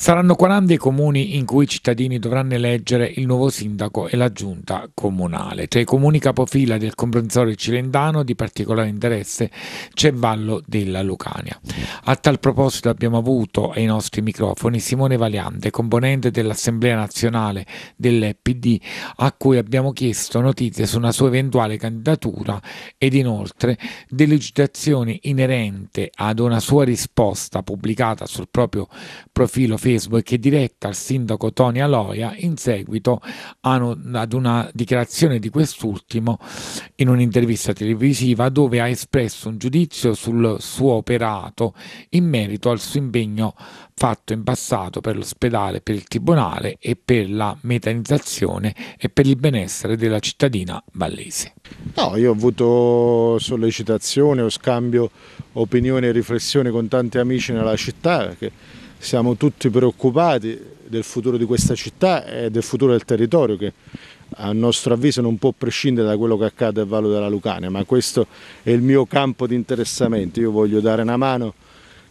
Saranno 40 i comuni in cui i cittadini dovranno eleggere il nuovo sindaco e la giunta comunale. Tra i comuni capofila del comprensorio cilendano di particolare interesse c'è Vallo della Lucania. A tal proposito abbiamo avuto ai nostri microfoni Simone Valiante, componente dell'Assemblea nazionale dell'EPD, a cui abbiamo chiesto notizie su una sua eventuale candidatura ed inoltre delle citazioni inerente ad una sua risposta pubblicata sul proprio profilo Facebook Facebook e diretta al sindaco Tony Aloia in seguito ad una dichiarazione di quest'ultimo in un'intervista televisiva dove ha espresso un giudizio sul suo operato in merito al suo impegno fatto in passato per l'ospedale, per il tribunale e per la metanizzazione e per il benessere della cittadina vallese. No, io ho avuto sollecitazione, ho scambio opinioni e riflessioni con tanti amici nella città che siamo tutti preoccupati del futuro di questa città e del futuro del territorio che a nostro avviso non può prescindere da quello che accade al Vallo della Lucania, ma questo è il mio campo di interessamento, io voglio dare una mano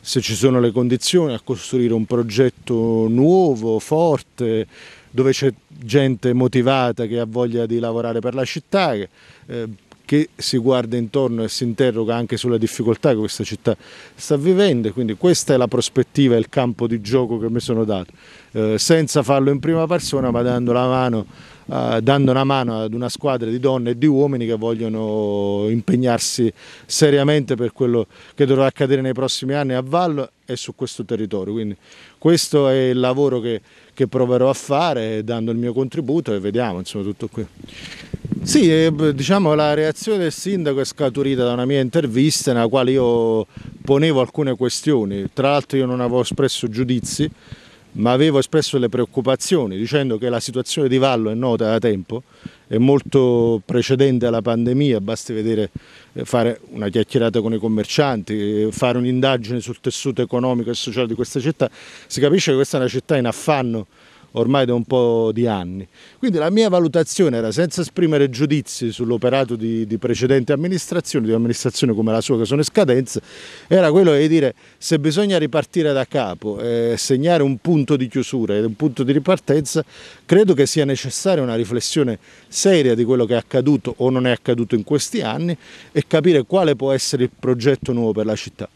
se ci sono le condizioni a costruire un progetto nuovo, forte, dove c'è gente motivata che ha voglia di lavorare per la città, che, eh, che si guarda intorno e si interroga anche sulla difficoltà che questa città sta vivendo. Quindi questa è la prospettiva e il campo di gioco che mi sono dato, eh, senza farlo in prima persona ma dando, mano, eh, dando una mano ad una squadra di donne e di uomini che vogliono impegnarsi seriamente per quello che dovrà accadere nei prossimi anni a Vallo e su questo territorio. Quindi questo è il lavoro che, che proverò a fare dando il mio contributo e vediamo insomma tutto qui. Sì, eh, diciamo la reazione del sindaco è scaturita da una mia intervista nella quale io ponevo alcune questioni, tra l'altro io non avevo espresso giudizi, ma avevo espresso le preoccupazioni dicendo che la situazione di Vallo è nota da tempo, è molto precedente alla pandemia, basti vedere, eh, fare una chiacchierata con i commercianti, eh, fare un'indagine sul tessuto economico e sociale di questa città, si capisce che questa è una città in affanno ormai da un po' di anni. Quindi la mia valutazione era, senza esprimere giudizi sull'operato di, di precedenti amministrazioni, di amministrazioni come la sua che sono in scadenza, era quello di dire se bisogna ripartire da capo e segnare un punto di chiusura e un punto di ripartenza, credo che sia necessaria una riflessione seria di quello che è accaduto o non è accaduto in questi anni e capire quale può essere il progetto nuovo per la città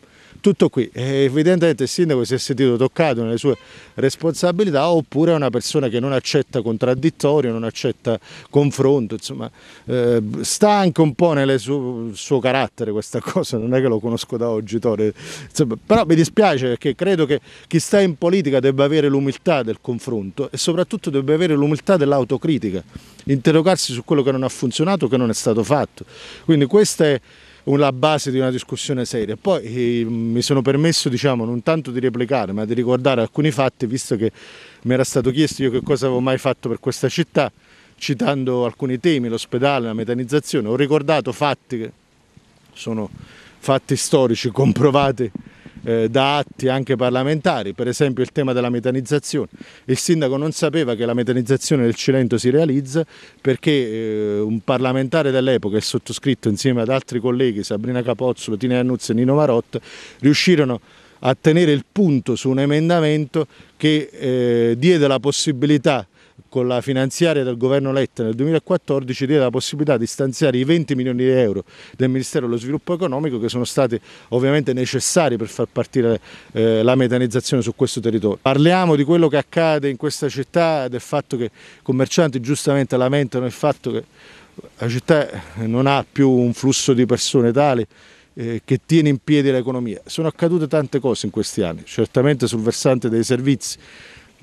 tutto qui. Evidentemente il sindaco si è sentito toccato nelle sue responsabilità oppure è una persona che non accetta contraddittorio, non accetta confronto, insomma eh, sta anche un po' nel suo, suo, carattere questa cosa, non è che lo conosco da oggi Tore, insomma, però mi dispiace perché credo che chi sta in politica debba avere l'umiltà del confronto e soprattutto debba avere l'umiltà dell'autocritica, interrogarsi su quello che non ha funzionato, che non è stato fatto. Quindi questa è la base di una discussione seria. Poi eh, mi sono permesso diciamo, non tanto di replicare ma di ricordare alcuni fatti visto che mi era stato chiesto io che cosa avevo mai fatto per questa città citando alcuni temi, l'ospedale, la metanizzazione, ho ricordato fatti che sono fatti storici comprovati eh, da atti anche parlamentari, per esempio il tema della metanizzazione. Il sindaco non sapeva che la metanizzazione del Cilento si realizza perché eh, un parlamentare dell'epoca, il sottoscritto insieme ad altri colleghi, Sabrina Capozzolo, Tine Annuzzi e Nino Marot, riuscirono a tenere il punto su un emendamento che eh, diede la possibilità con la finanziaria del governo Letta nel 2014 diede la possibilità di stanziare i 20 milioni di euro del Ministero dello Sviluppo Economico che sono stati ovviamente necessari per far partire eh, la metanizzazione su questo territorio. Parliamo di quello che accade in questa città, del fatto che i commercianti giustamente lamentano il fatto che la città non ha più un flusso di persone tale eh, che tiene in piedi l'economia. Sono accadute tante cose in questi anni, certamente sul versante dei servizi,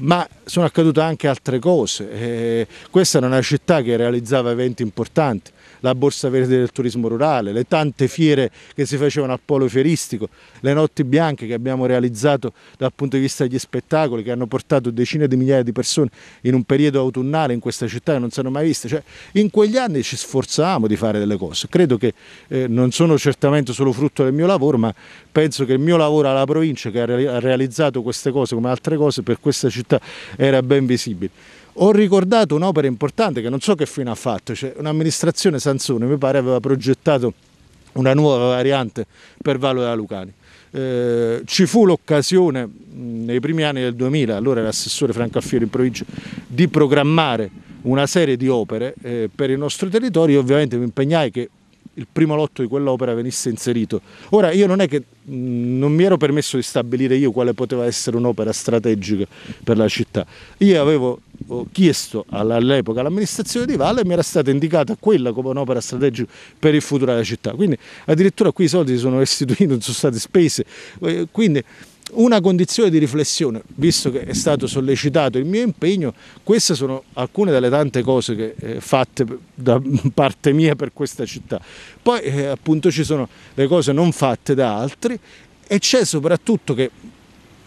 ma sono accadute anche altre cose. Eh, questa era una città che realizzava eventi importanti, la Borsa Verde del Turismo Rurale, le tante fiere che si facevano al polo fieristico, le notti bianche che abbiamo realizzato dal punto di vista degli spettacoli che hanno portato decine di migliaia di persone in un periodo autunnale in questa città che non si hanno mai viste. Cioè, in quegli anni ci sforzavamo di fare delle cose. Credo che eh, non sono certamente solo frutto del mio lavoro, ma penso che il mio lavoro alla provincia che ha realizzato queste cose come altre cose per questa città fretta era ben visibile. Ho ricordato un'opera importante che non so che fine ha fatto, cioè un'amministrazione Sansone mi pare aveva progettato una nuova variante per Vallo della Lucani. Eh, ci fu l'occasione nei primi anni del 2000, allora era assessore Franco Alfieri in provincia, di programmare una serie di opere eh, per il nostro territorio. e ovviamente mi impegnai che il primo lotto di quell'opera venisse inserito. Ora io non è che mm, non mi ero permesso di stabilire io quale poteva essere un'opera strategica per la città. Io avevo chiesto all'epoca all'amministrazione di Valle e mi era stata indicata quella come un'opera strategica per il futuro della città. Quindi addirittura qui i soldi si sono restituiti, non sono stati spesi. Eh, quindi una condizione di riflessione, visto che è stato sollecitato il mio impegno, queste sono alcune delle tante cose che, eh, fatte da parte mia per questa città. Poi eh, appunto ci sono le cose non fatte da altri e c'è soprattutto che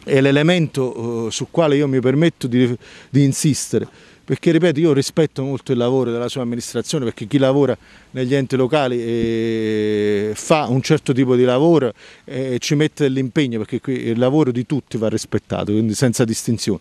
è l'elemento eh, sul quale io mi permetto di, di insistere, perché ripeto io rispetto molto il lavoro della sua amministrazione perché chi lavora negli enti locali eh, fa un certo tipo di lavoro e ci mette dell'impegno perché qui il lavoro di tutti va rispettato quindi senza distinzione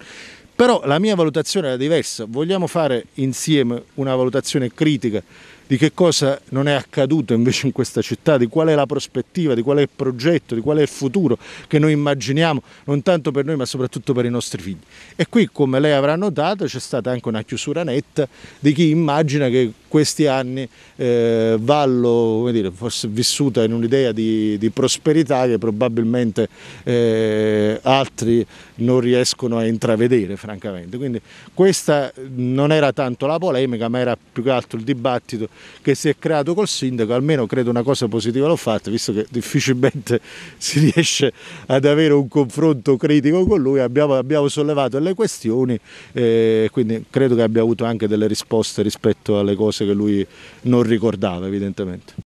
però la mia valutazione era diversa vogliamo fare insieme una valutazione critica di che cosa non è accaduto invece in questa città, di qual è la prospettiva, di qual è il progetto, di qual è il futuro che noi immaginiamo, non tanto per noi ma soprattutto per i nostri figli. E qui, come lei avrà notato, c'è stata anche una chiusura netta di chi immagina che questi anni eh, Vallo dire, fosse vissuta in un'idea di, di, prosperità che probabilmente eh, altri non riescono a intravedere, francamente. Quindi questa non era tanto la polemica, ma era più che altro il dibattito che si è creato col sindaco, almeno credo una cosa positiva l'ho fatta, visto che difficilmente si riesce ad avere un confronto critico con lui, abbiamo, abbiamo sollevato le questioni e eh, quindi credo che abbia avuto anche delle risposte rispetto alle cose che lui non ricordava evidentemente.